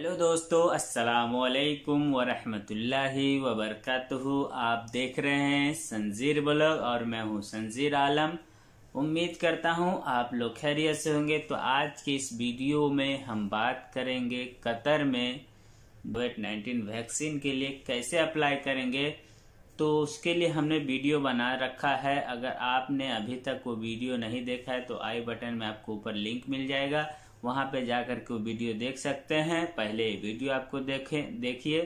hello दोस्तों अस्सलाम वालेकुम वरहमतुल्लाहि वबरकatuh आप देख रहे हैं संजीर ब्लॉग और मैं हूं संजीर आलम उम्मीद करता हूं आप लोग खैरियत से होंगे तो आज के इस वीडियो में हम बात करेंगे कतर में कोविड नाइन्टीन वैक्सीन के लिए कैसे अप्लाई करेंगे तो उसके लिए हमने वीडियो बना रखा है अगर आपने अभी तक वो वीडियो नहीं देखा है तो आई बटन में आपको ऊपर लिंक मिल जाएगा वहाँ पे जा कर के वीडियो देख सकते हैं पहले ये वीडियो आपको देखें देखिए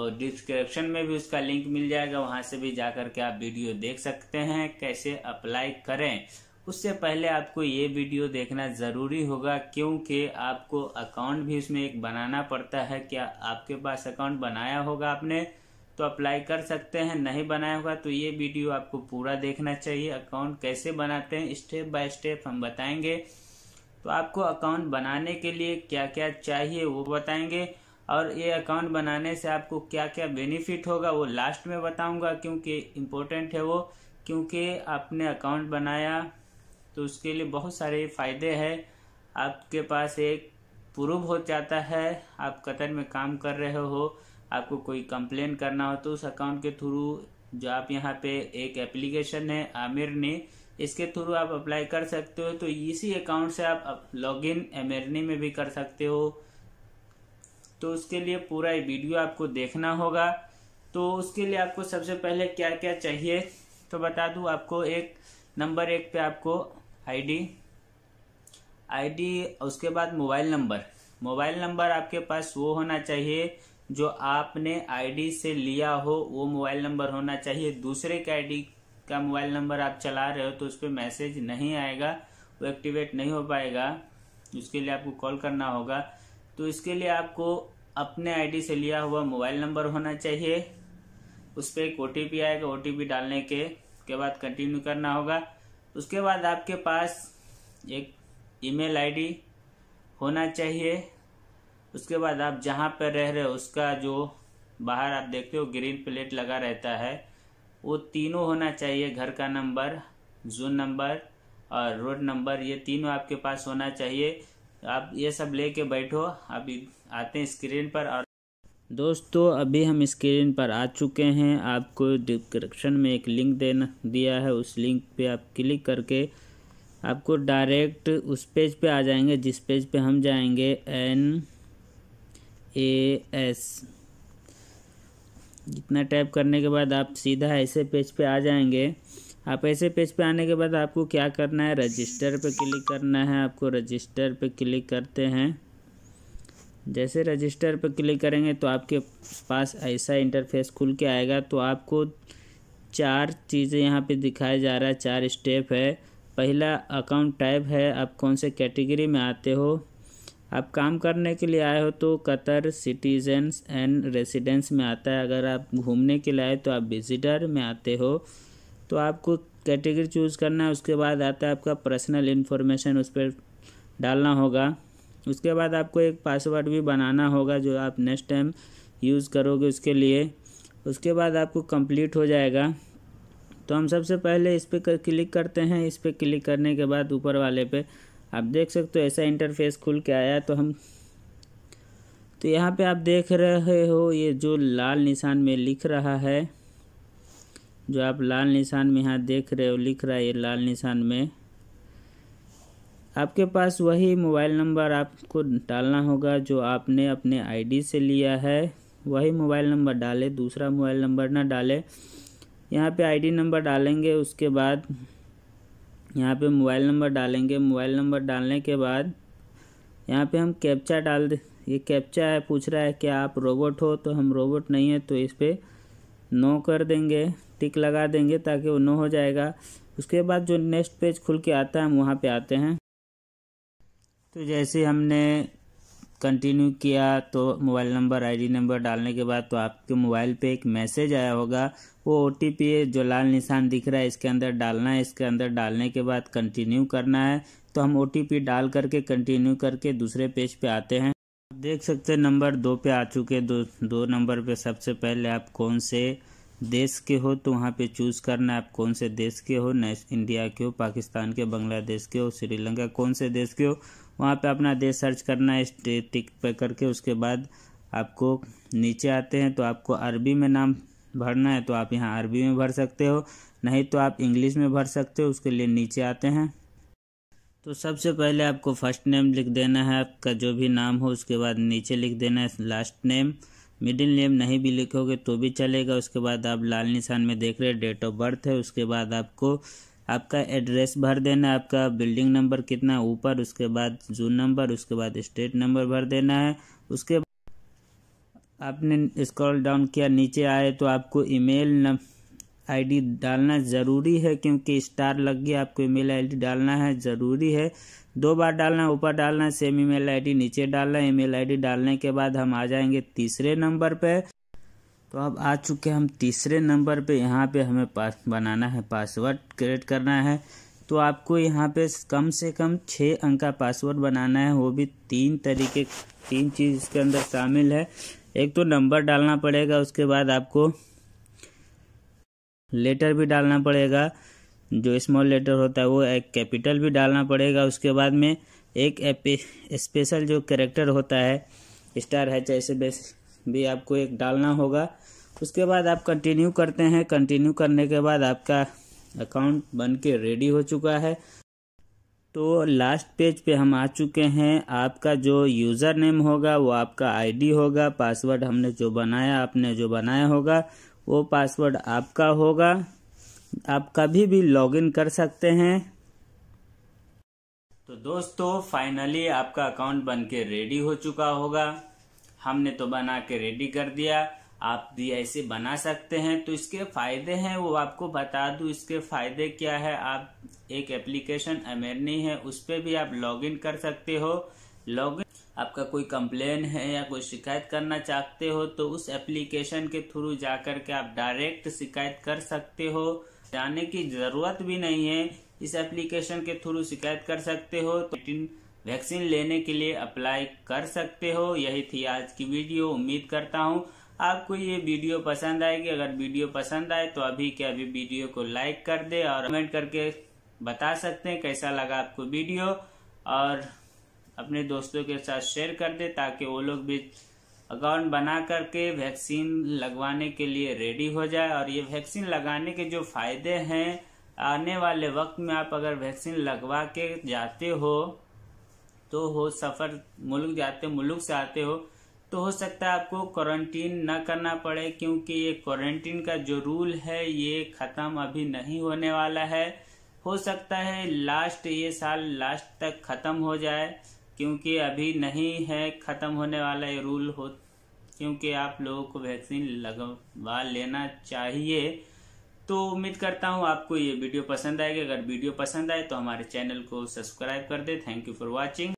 और डिस्क्रिप्शन में भी उसका लिंक मिल जाएगा वहाँ से भी जा कर के आप वीडियो देख सकते हैं कैसे अप्लाई करें उससे पहले आपको ये वीडियो देखना ज़रूरी होगा क्योंकि आपको अकाउंट भी उसमें एक बनाना पड़ता है क्या आपके पास अकाउंट बनाया होगा आपने तो अप्लाई कर सकते हैं नहीं बनाया होगा तो ये वीडियो आपको पूरा देखना चाहिए अकाउंट कैसे बनाते हैं स्टेप बाय स्टेप हम बताएंगे तो आपको अकाउंट बनाने के लिए क्या क्या चाहिए वो बताएंगे और ये अकाउंट बनाने से आपको क्या क्या बेनिफिट होगा वो लास्ट में बताऊंगा क्योंकि इम्पोर्टेंट है वो क्योंकि आपने अकाउंट बनाया तो उसके लिए बहुत सारे फ़ायदे हैं आपके पास एक प्रूव हो जाता है आप कतर में काम कर रहे हो आपको कोई कंप्लेन करना हो तो उस अकाउंट के थ्रू जो आप यहाँ पे एक एप्लीकेशन है आमिर ने इसके थ्रू आप अप्लाई कर सकते हो तो इसी अकाउंट से आप लॉग इन एमरनी में भी कर सकते हो तो उसके लिए पूरा वीडियो आपको देखना होगा तो उसके लिए आपको सबसे पहले क्या क्या चाहिए तो बता दूं आपको एक नंबर एक पे आपको आईडी आईडी उसके बाद मोबाइल नंबर मोबाइल नंबर आपके पास वो होना चाहिए जो आपने आईडी से लिया हो वो मोबाइल नंबर होना चाहिए दूसरे के आईडी का मोबाइल नंबर आप चला रहे हो तो उस पर मैसेज नहीं आएगा वो एक्टिवेट नहीं हो पाएगा उसके लिए आपको कॉल करना होगा तो इसके लिए आपको अपने आईडी से लिया हुआ मोबाइल नंबर होना चाहिए उस पर एक ओ आएगा ओ डालने के, के बाद कंटिन्यू करना होगा उसके बाद आपके पास एक ईमेल आईडी होना चाहिए उसके बाद आप जहाँ पर रह रहे हो उसका जो बाहर आप देखते हो ग्रीन प्लेट लगा रहता है वो तीनों होना चाहिए घर का नंबर जोन नंबर और रोड नंबर ये तीनों आपके पास होना चाहिए आप ये सब ले कर बैठो अभी आते हैं स्क्रीन पर और दोस्तों अभी हम स्क्रीन पर आ चुके हैं आपको डिस्क्रिप्शन में एक लिंक देना दिया है उस लिंक पे आप क्लिक करके आपको डायरेक्ट उस पेज पे आ जाएंगे जिस पेज पे हम जाएंगे एन ए एस इतना टाइप करने के बाद आप सीधा ऐसे पेज पे आ जाएंगे आप ऐसे पेज पे आने के बाद आपको क्या करना है रजिस्टर पे क्लिक करना है आपको रजिस्टर पे क्लिक करते हैं जैसे रजिस्टर पर क्लिक करेंगे तो आपके पास ऐसा इंटरफेस खुल के आएगा तो आपको चार चीज़ें यहाँ पे दिखाया जा रहा है चार स्टेप है पहला अकाउंट टाइप है आप कौन से कैटेगरी में आते हो आप काम करने के लिए आए हो तो कतर सिटीजन्स एंड रेसिडेंस में आता है अगर आप घूमने के लिए आए तो आप विजिटर में आते हो तो आपको कैटेगरी चूज़ करना है उसके बाद आता है आपका पर्सनल इन्फॉर्मेशन उस पर डालना होगा उसके बाद आपको एक पासवर्ड भी बनाना होगा जो आप नेक्स्ट टाइम यूज़ करोगे उसके लिए उसके बाद आपको कंप्लीट हो जाएगा तो हम सबसे पहले इस पर क्लिक करते हैं इस पर क्लिक करने के बाद ऊपर वाले पे आप देख सकते हो ऐसा इंटरफेस खुल के आया तो हम तो यहाँ पे आप देख रहे हो ये जो लाल निशान में लिख रहा है जो आप लाल निशान में यहाँ देख रहे हो लिख रहा है ये लाल निशान में आपके पास वही मोबाइल नंबर आपको डालना होगा जो आपने अपने आईडी से लिया है वही मोबाइल नंबर डालें दूसरा मोबाइल नंबर ना डालें यहाँ पे आईडी नंबर डालेंगे उसके बाद यहाँ पे मोबाइल नंबर डालेंगे मोबाइल नंबर डालने के बाद यहाँ पे हम कैप्चा डाल दे ये कैप्चा है पूछ रहा है कि आप रोबोट हो तो हम रोबोट नहीं है तो इस पर नो कर देंगे टिक लगा देंगे ताकि वो नो हो जाएगा उसके बाद जो नेक्स्ट पेज खुल के आता है हम वहाँ पर आते हैं तो जैसे हमने कंटिन्यू किया तो मोबाइल नंबर आईडी नंबर डालने के बाद तो आपके मोबाइल पे एक मैसेज आया होगा वो ओ टी पी जो लाल निशान दिख रहा है इसके अंदर डालना है इसके अंदर डालने के बाद कंटिन्यू करना है तो हम ओ टी पी डाल करके कंटिन्यू करके दूसरे पेज पे आते हैं देख सकते हैं नंबर दो पे आ चुके दो दो नंबर पे सबसे पहले आप कौन से देश के हो तो वहाँ पे चूज़ करना है आप कौन से देश के हो नेश इंडिया के हो पाकिस्तान के बांग्लादेश के हो श्रीलंका कौन से देश के हो वहाँ पे अपना देश सर्च करना है टिक पे करके उसके बाद आपको नीचे आते हैं तो आपको अरबी में नाम भरना है तो आप यहाँ अरबी में भर सकते हो नहीं तो आप इंग्लिश में भर सकते हो उसके लिए नीचे आते हैं तो सबसे पहले आपको फर्स्ट नेम लिख देना है आपका जो भी नाम हो उसके बाद नीचे लिख देना है लास्ट नेम मिडिल नेम नहीं भी लिखोगे तो भी चलेगा उसके बाद आप लाल निशान में देख रहे हैं डेट ऑफ बर्थ है उसके बाद आपको आपका एड्रेस भर देना आपका बिल्डिंग नंबर कितना ऊपर उसके बाद जून नंबर उसके बाद स्टेट नंबर भर देना है उसके आपने स्क्रॉल डाउन किया नीचे आए तो आपको ईमेल नंबर आईडी डालना ज़रूरी है क्योंकि स्टार लग गया आपको ईमेल आईडी डालना है ज़रूरी है दो बार डालना ऊपर डालना सेम ईमेल आईडी नीचे डालना ईमेल आईडी डालने के बाद हम आ जाएंगे तीसरे नंबर पे तो अब आ चुके हम तीसरे नंबर पे यहाँ पे हमें पास बनाना है पासवर्ड क्रिएट करना है तो आपको यहाँ पे कम से कम छः अंक का पासवर्ड बनाना है वो भी तीन तरीके तीन चीज़ इसके अंदर शामिल है एक तो नंबर डालना पड़ेगा उसके बाद आपको लेटर भी डालना पड़ेगा जो स्मॉल लेटर होता है वो एक कैपिटल भी डालना पड़ेगा उसके बाद में एक स्पेशल जो करेक्टर होता है स्टार है चाहे बेस भी आपको एक डालना होगा उसके बाद आप कंटिन्यू करते हैं कंटिन्यू करने के बाद आपका अकाउंट बन के रेडी हो चुका है तो लास्ट पेज पे हम आ चुके हैं आपका जो यूज़र नेम होगा वो आपका आईडी होगा पासवर्ड हमने जो बनाया आपने जो बनाया होगा वो पासवर्ड आपका होगा आप कभी भी लॉगिन कर सकते हैं तो दोस्तों फाइनली आपका अकाउंट बन के रेडी हो चुका होगा हमने तो बना के रेडी कर दिया आप भी ऐसे बना सकते हैं तो इसके फायदे हैं वो आपको बता दूं इसके फायदे क्या है आप एक एप्लीकेशन अमेरनी है उस पर भी आप लॉगिन कर सकते हो लॉगिन आपका कोई कंप्लेन है या कोई शिकायत करना चाहते हो तो उस एप्लीकेशन के थ्रू जाकर के आप डायरेक्ट शिकायत कर सकते हो जाने की जरूरत भी नहीं है इस एप्लीकेशन के थ्रू शिकायत कर सकते हो तो वैक्सीन लेने के लिए अप्लाई कर सकते हो यही थी आज की वीडियो उम्मीद करता हूँ आपको ये वीडियो पसंद आएगी अगर वीडियो पसंद आए तो अभी के अभी वीडियो को लाइक कर दे और कमेंट करके बता सकते हैं कैसा लगा आपको वीडियो और अपने दोस्तों के साथ शेयर कर दें ताकि वो लोग भी अकाउंट बना करके वैक्सीन लगवाने के लिए रेडी हो जाए और ये वैक्सीन लगाने के जो फायदे हैं आने वाले वक्त में आप अगर वैक्सीन लगवा के जाते हो तो हो सफ़र मुल्क जाते मुल्क से आते हो तो हो सकता है आपको क्वारंटीन न करना पड़े क्योंकि ये क्वारंटीन का जो रूल है ये ख़त्म अभी नहीं होने वाला है हो सकता है लास्ट ये साल लास्ट तक ख़त्म हो जाए क्योंकि अभी नहीं है ख़त्म होने वाला ये रूल हो क्योंकि आप लोगों को वैक्सीन लगवा लेना चाहिए तो उम्मीद करता हूँ आपको ये वीडियो पसंद आएगी अगर वीडियो पसंद आए तो हमारे चैनल को सब्सक्राइब कर दे थैंक यू फॉर वॉचिंग